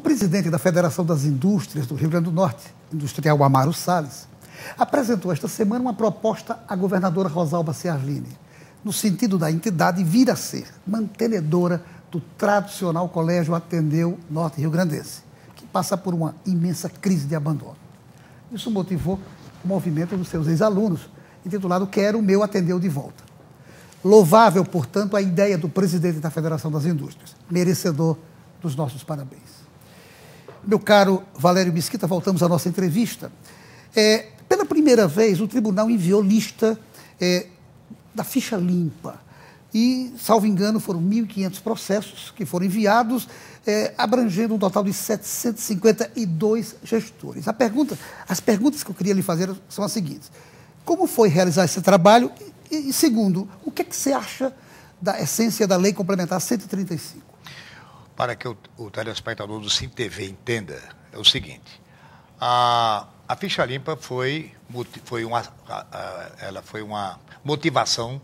O presidente da Federação das Indústrias do Rio Grande do Norte, industrial Amaro Salles, apresentou esta semana uma proposta à governadora Rosalba Serlini, no sentido da entidade vir a ser mantenedora do tradicional Colégio Atendeu Norte Rio Grandense, que passa por uma imensa crise de abandono. Isso motivou o movimento dos seus ex-alunos, intitulado Quero o meu Atendeu de Volta. Louvável, portanto, a ideia do presidente da Federação das Indústrias, merecedor dos nossos parabéns. Meu caro Valério Mesquita, voltamos à nossa entrevista. É, pela primeira vez, o tribunal enviou lista é, da ficha limpa. E, salvo engano, foram 1.500 processos que foram enviados, é, abrangendo um total de 752 gestores. A pergunta, as perguntas que eu queria lhe fazer são as seguintes: Como foi realizar esse trabalho? E, e segundo, o que, é que você acha da essência da Lei Complementar 135? para que o, o telespectador do Cine TV entenda, é o seguinte: a, a ficha limpa foi, foi, uma, a, a, ela foi uma motivação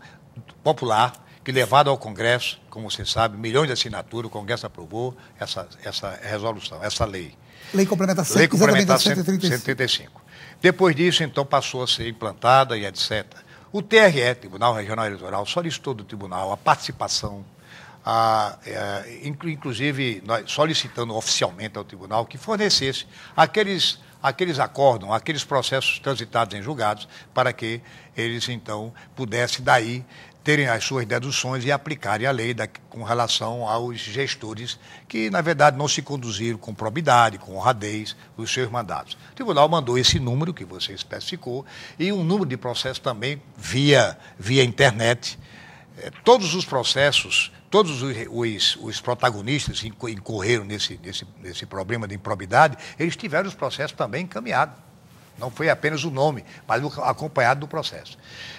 popular que, levada ao Congresso, como você sabe, milhões de assinaturas, o Congresso aprovou essa, essa resolução, essa lei. Lei complementar, lei complementar 135. 135. Depois disso, então, passou a ser implantada e etc. O TRE, Tribunal Regional Eleitoral, solicitou do tribunal a participação a, a, é, inclusive solicitando oficialmente ao tribunal que fornecesse aqueles, aqueles acórdons, aqueles processos transitados em julgados, para que eles então pudessem daí terem as suas deduções e aplicarem a lei da, com relação aos gestores que, na verdade, não se conduziram com probidade, com honradez, os seus mandatos. O tribunal mandou esse número que você especificou e um número de processos também via, via internet, é, todos os processos, todos os, os, os protagonistas que incorreram nesse, nesse, nesse problema de improbidade, eles tiveram os processos também encaminhados. Não foi apenas o nome, mas acompanhado do processo.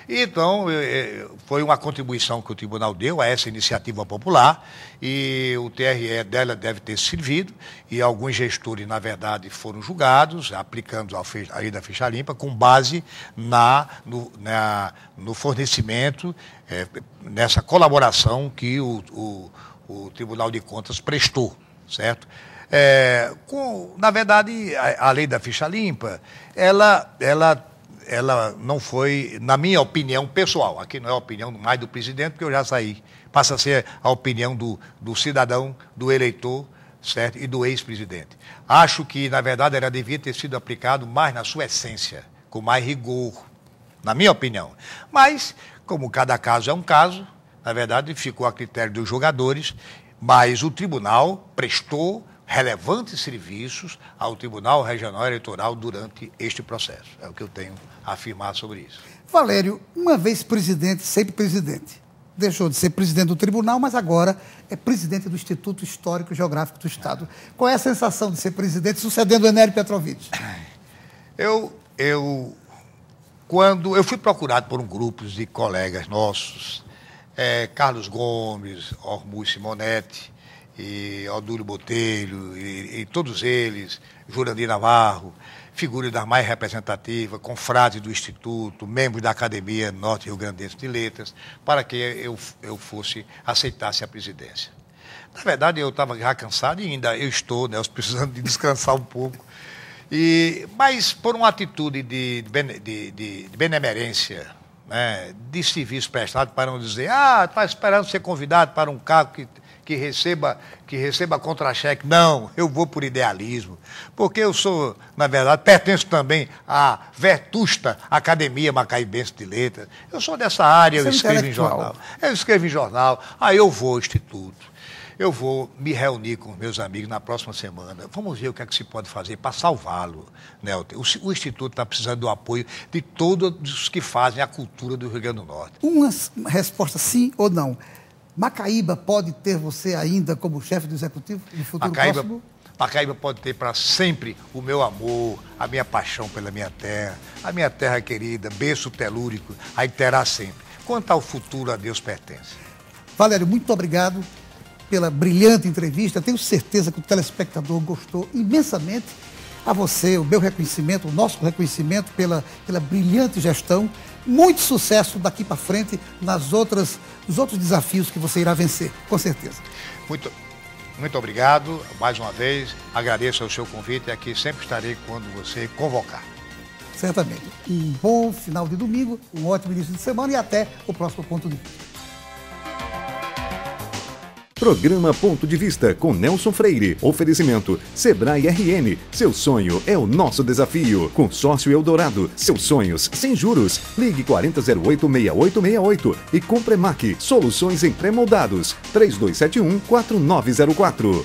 Então, eh, eh, foi uma contribuição que o tribunal deu a essa iniciativa popular e o TRE dela deve ter servido e alguns gestores, na verdade, foram julgados, aplicando a lei da ficha limpa com base na, no, na, no fornecimento, é, nessa colaboração que o, o, o Tribunal de Contas prestou, certo? É, com, na verdade, a, a, lei da ficha limpa, ela, ela, ela não foi, na minha opinião pessoal, aqui não é a opinião mais do presidente, porque eu já saí, passa a ser a opinião do, do cidadão, do eleitor, certo? E do ex-presidente. Acho que, na verdade, ela devia ter sido aplicado mais na sua essência, com mais rigor, na minha opinião. Mas, como cada caso é um caso, na verdade, ficou a critério dos jogadores, mas o tribunal prestou relevantes serviços ao Tribunal Regional Eleitoral durante este processo. É o que eu tenho a afirmar sobre isso. Valério, uma vez presidente, sempre presidente. Deixou de ser presidente do tribunal, mas agora é presidente do Instituto Histórico e Geográfico do Estado. Qual é a sensação de ser presidente sucedendo o Enério Petrovich? Eu, eu, quando eu fui procurado por um grupo de colegas nossos, é, Carlos Gomes, Ormuz Simonetti, e Odúlio Botelho, e, e todos eles, Jurandir Navarro, figuras da mais representativa, com frase do Instituto, membros da Academia Norte Rio Grandense de Letras, para que eu, eu fosse, aceitasse a presidência. Na verdade, eu estava já cansado e ainda eu estou, né, precisando de descansar um pouco. E, mas por uma atitude de, de, de, de benemerência, né, de serviço prestado, para não dizer, ah, está esperando ser convidado para um cargo que que receba, que receba contra-cheque. Não, eu vou por idealismo. Porque eu sou, na verdade, pertenço também à vetusta Academia Macaibense de Letras. Eu sou dessa área, Você eu é escrevo em jornal. Eu escrevo em jornal, aí eu vou ao Instituto. Eu vou me reunir com meus amigos na próxima semana. Vamos ver o que é que se pode fazer para salvá-lo. Né? O, o, Instituto está precisando do apoio de todos os que fazem a cultura do Rio Grande do Norte. Uma resposta sim ou não. Macaíba pode ter você ainda como chefe do executivo no futuro Macaíba, próximo? Macaíba pode ter para sempre o meu amor, a minha paixão pela minha terra, a minha terra querida, berço telúrico, aí terá sempre. Quanto ao futuro, a Deus pertence. Valério, muito obrigado pela brilhante entrevista. Tenho certeza que o telespectador gostou imensamente. A você, o meu reconhecimento, o nosso reconhecimento pela, pela brilhante gestão muito sucesso daqui para frente nas outras, nos outros desafios que você irá vencer, com certeza. Muito, muito obrigado, mais uma vez, agradeço o seu convite e aqui sempre estarei quando você convocar. Certamente. Um bom final de domingo, um ótimo início de semana e até o próximo ponto de vista. Programa Ponto de Vista com Nelson Freire. Oferecimento Sebrae RN. Seu sonho é o nosso desafio. Consórcio Eldorado. Seus sonhos sem juros. Ligue 4008-6868 e Compremac. Soluções em pré-moldados. 3271-4904.